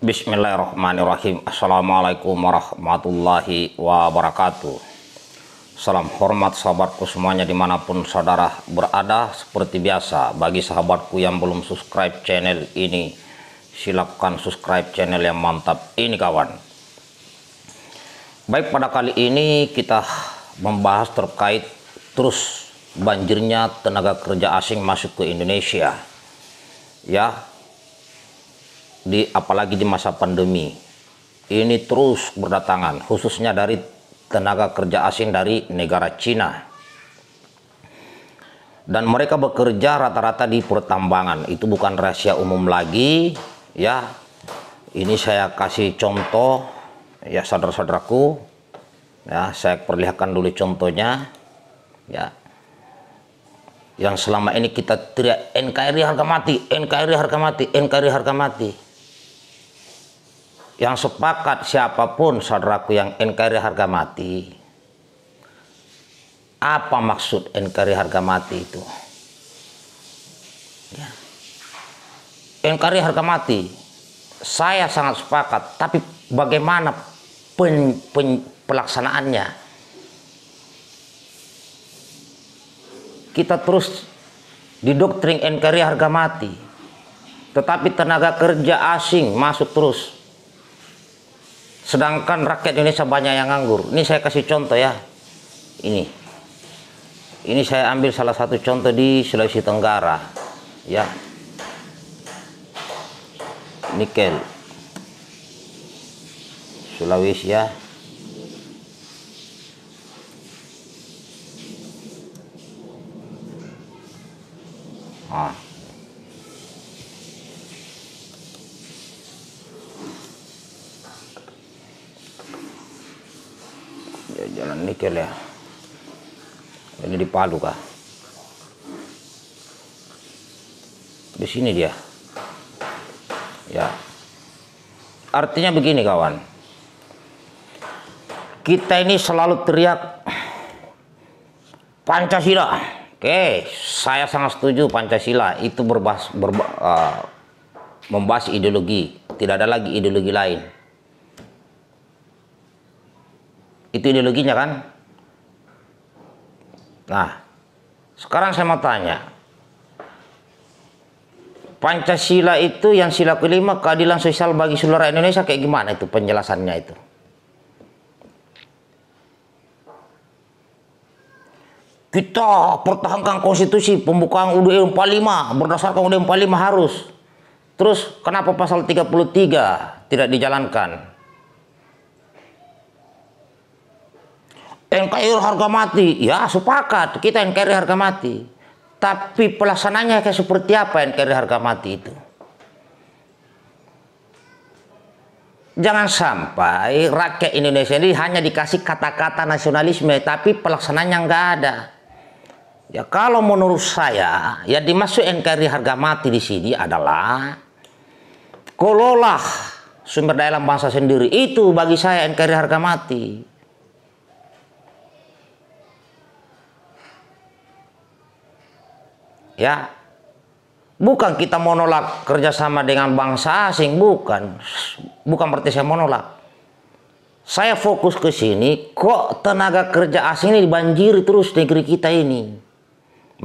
Bismillahirrahmanirrahim. Assalamualaikum warahmatullahi wabarakatuh. Salam hormat sahabatku semuanya dimanapun saudara berada. Seperti biasa, bagi sahabatku yang belum subscribe channel ini, silakan subscribe channel yang mantap ini kawan. Baik pada kali ini kita membahas terkait terus banjirnya tenaga kerja asing masuk ke Indonesia. Ya, di apalagi di masa pandemi ini terus berdatangan khususnya dari tenaga kerja asing dari negara Cina dan mereka bekerja rata-rata di pertambangan itu bukan rahasia umum lagi ya ini saya kasih contoh ya saudara-saudaraku ya saya perlihatkan dulu contohnya ya yang selama ini kita teriak NKRI harga mati NKRI harga mati NKRI harga mati yang sepakat siapapun saudaraku yang NKRI harga mati apa maksud NKRI harga mati itu ya. NKRI harga mati saya sangat sepakat tapi bagaimana pen, pen, pelaksanaannya kita terus didoktrin NKRI harga mati tetapi tenaga kerja asing masuk terus Sedangkan rakyat Indonesia banyak yang nganggur. Ini saya kasih contoh ya. Ini. Ini saya ambil salah satu contoh di Sulawesi Tenggara. Ya. Nikel. Sulawesi ya. Ah. kekel ya ini di Palu kah di sini dia ya artinya begini kawan kita ini selalu teriak Pancasila oke saya sangat setuju Pancasila itu berbas, berba, uh, membahas ideologi tidak ada lagi ideologi lain Itu ideologinya kan? Nah, sekarang saya mau tanya. Pancasila itu yang sila kelima keadilan sosial bagi seluruh Indonesia kayak gimana itu penjelasannya itu? Kita pertahankan konstitusi pembukaan UUD 45 berdasarkan UUD 45 harus. Terus kenapa pasal 33 tidak dijalankan? NKRI harga mati. Ya sepakat, kita NKRI harga mati. Tapi pelaksananya kayak seperti apa NKRI harga mati itu? Jangan sampai rakyat Indonesia ini hanya dikasih kata-kata nasionalisme, tapi pelaksananya nggak ada. Ya kalau menurut saya, ya dimaksud NKRI harga mati di sini adalah kelola sumber daya alam bangsa sendiri. Itu bagi saya NKRI harga mati. ya bukan kita menolak kerjasama dengan bangsa asing bukan bukan berarti saya menolak saya fokus ke sini kok tenaga kerja asing ini dibanjiri terus negeri kita ini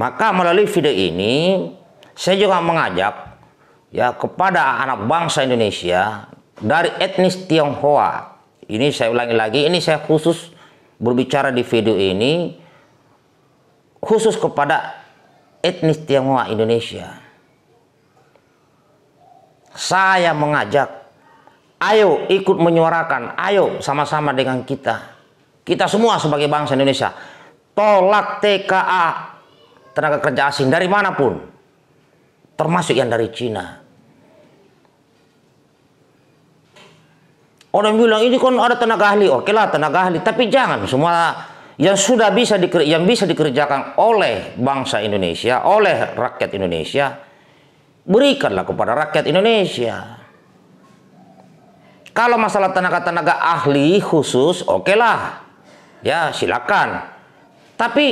maka melalui video ini saya juga mengajak ya kepada anak bangsa Indonesia dari etnis Tionghoa ini saya ulangi lagi ini saya khusus berbicara di video ini khusus kepada etnis Tionghoa Indonesia. Saya mengajak, ayo ikut menyuarakan, ayo sama-sama dengan kita. Kita semua sebagai bangsa Indonesia, tolak TKA tenaga kerja asing dari manapun, termasuk yang dari Cina. Orang bilang ini kan ada tenaga ahli, oke lah tenaga ahli, tapi jangan semua yang sudah bisa diker, yang bisa dikerjakan oleh bangsa Indonesia, oleh rakyat Indonesia, berikanlah kepada rakyat Indonesia. Kalau masalah tenaga-tenaga ahli khusus, okelah. Okay ya, silakan. Tapi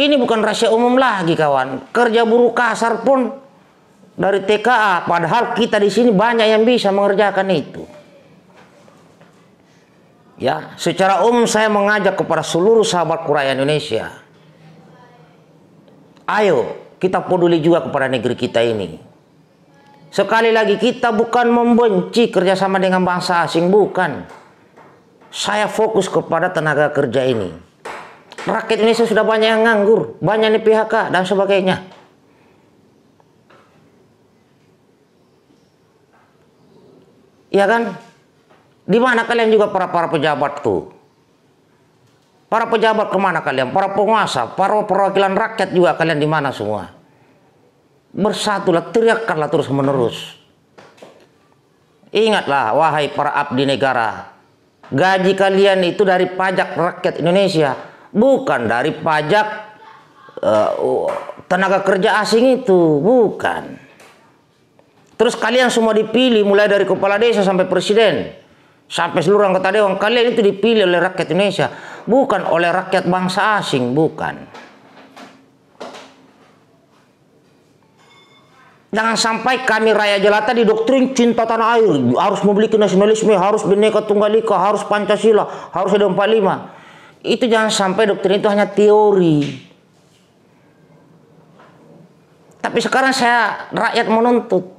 ini bukan rahasia umum lagi, kawan. Kerja buruh kasar pun dari TKA, padahal kita di sini banyak yang bisa mengerjakan itu. Ya, secara umum saya mengajak kepada seluruh sahabat kuraya Indonesia. Ayo, kita peduli juga kepada negeri kita ini. Sekali lagi kita bukan membenci kerjasama dengan bangsa asing, bukan. Saya fokus kepada tenaga kerja ini. Rakyat Indonesia sudah banyak yang nganggur, banyak di PHK dan sebagainya. Iya kan? Di mana kalian juga para para pejabat tuh? Para pejabat kemana kalian? Para penguasa, para perwakilan rakyat juga kalian di mana semua? Bersatulah, teriakkanlah terus menerus. Ingatlah, wahai para abdi negara, gaji kalian itu dari pajak rakyat Indonesia, bukan dari pajak uh, tenaga kerja asing itu, bukan. Terus kalian semua dipilih mulai dari kepala desa sampai presiden sampai seluruh anggota dewan kalian itu dipilih oleh rakyat Indonesia bukan oleh rakyat bangsa asing bukan Jangan sampai kami Raya Jelata di doktrin cinta tanah air, harus memiliki nasionalisme, harus bineka tunggal ika, harus Pancasila, harus ada 45. Itu jangan sampai doktrin itu hanya teori. Tapi sekarang saya rakyat menuntut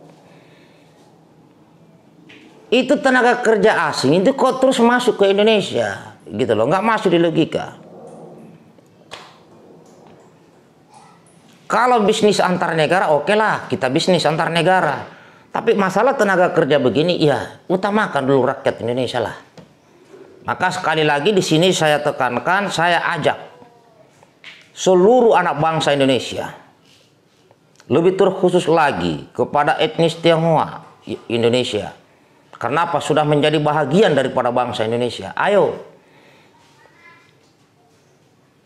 itu tenaga kerja asing itu kok terus masuk ke Indonesia gitu loh nggak masuk di logika kalau bisnis antar negara oke okay lah kita bisnis antar negara tapi masalah tenaga kerja begini ya utamakan dulu rakyat Indonesia lah maka sekali lagi di sini saya tekankan saya ajak seluruh anak bangsa Indonesia lebih terkhusus lagi kepada etnis Tionghoa Indonesia Kenapa Sudah menjadi bahagian daripada bangsa Indonesia. Ayo,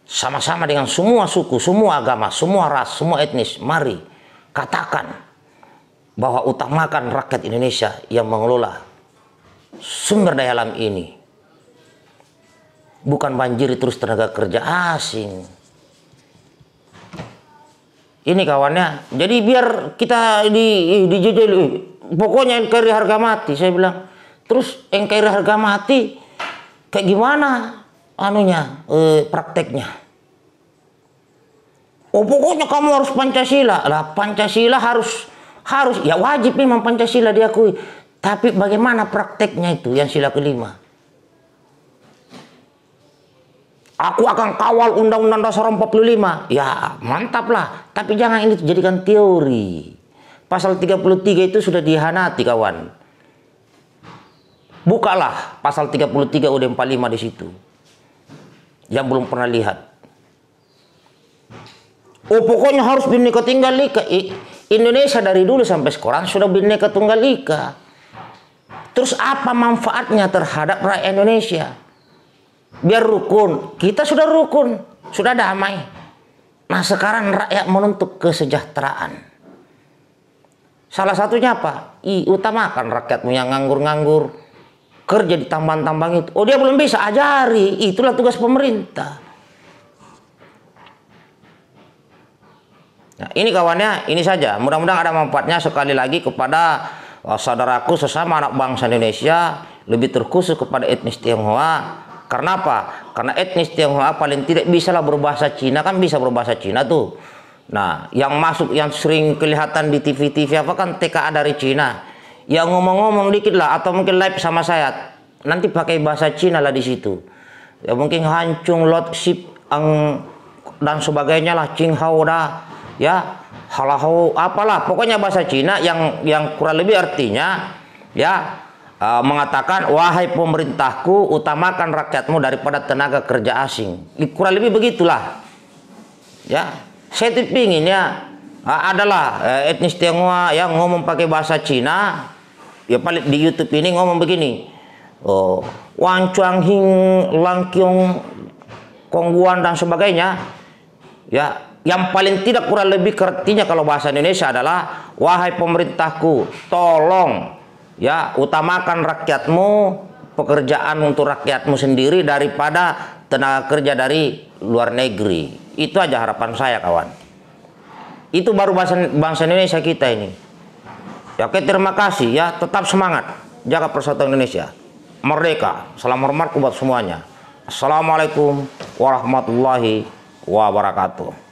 sama-sama dengan semua suku, semua agama, semua ras, semua etnis, mari katakan bahwa utamakan rakyat Indonesia yang mengelola sumber daya alam ini. Bukan banjir terus tenaga kerja asing. Ini kawannya. Jadi biar kita di di pokoknya NKRI harga mati saya bilang terus NKRI harga mati kayak gimana anunya eh, prakteknya oh pokoknya kamu harus Pancasila lah Pancasila harus harus ya wajib memang Pancasila diakui tapi bagaimana prakteknya itu yang sila kelima aku akan kawal Undang-Undang Dasar 45 ya mantap lah tapi jangan ini dijadikan teori pasal 33 itu sudah dihanati kawan. Bukalah pasal 33 UUD 45 di situ. Yang belum pernah lihat. Oh pokoknya harus bineka tunggal ika. Indonesia dari dulu sampai sekarang sudah bineka tunggal ika. Terus apa manfaatnya terhadap rakyat Indonesia? Biar rukun. Kita sudah rukun. Sudah damai. Nah sekarang rakyat menuntut kesejahteraan. Salah satunya apa? I, utamakan rakyatmu yang nganggur-nganggur. Kerja di tambang-tambang itu. Oh dia belum bisa, ajari. Itulah tugas pemerintah. Nah, ini kawannya, ini saja. Mudah-mudahan ada manfaatnya sekali lagi kepada uh, saudaraku sesama anak bangsa Indonesia. Lebih terkhusus kepada etnis Tionghoa. Karena apa? Karena etnis Tionghoa paling tidak bisalah berbahasa Cina. Kan bisa berbahasa Cina tuh. Nah, yang masuk yang sering kelihatan di TV-TV apa kan TKA dari Cina. Yang ngomong-ngomong dikit lah atau mungkin live sama saya. Nanti pakai bahasa Cina lah di situ. Ya mungkin hancung lot sip ang dan sebagainya lah Hao da ya halaho apalah pokoknya bahasa Cina yang yang kurang lebih artinya ya uh, mengatakan wahai pemerintahku utamakan rakyatmu daripada tenaga kerja asing kurang lebih begitulah ya saya tuh pingin ya ah, adalah eh, etnis Tionghoa yang ngomong pakai bahasa Cina. Ya paling di YouTube ini ngomong begini. Oh, Wang Chuang Hing, Lang Kiong Kongguan dan sebagainya. Ya, yang paling tidak kurang lebih artinya kalau bahasa Indonesia adalah wahai pemerintahku, tolong ya utamakan rakyatmu, pekerjaan untuk rakyatmu sendiri daripada tenaga kerja dari luar negeri. Itu aja harapan saya kawan. Itu baru bangsa, bangsa Indonesia kita ini. Ya oke terima kasih ya tetap semangat jaga persatuan Indonesia. Merdeka. Salam hormat buat semuanya. Assalamualaikum warahmatullahi wabarakatuh.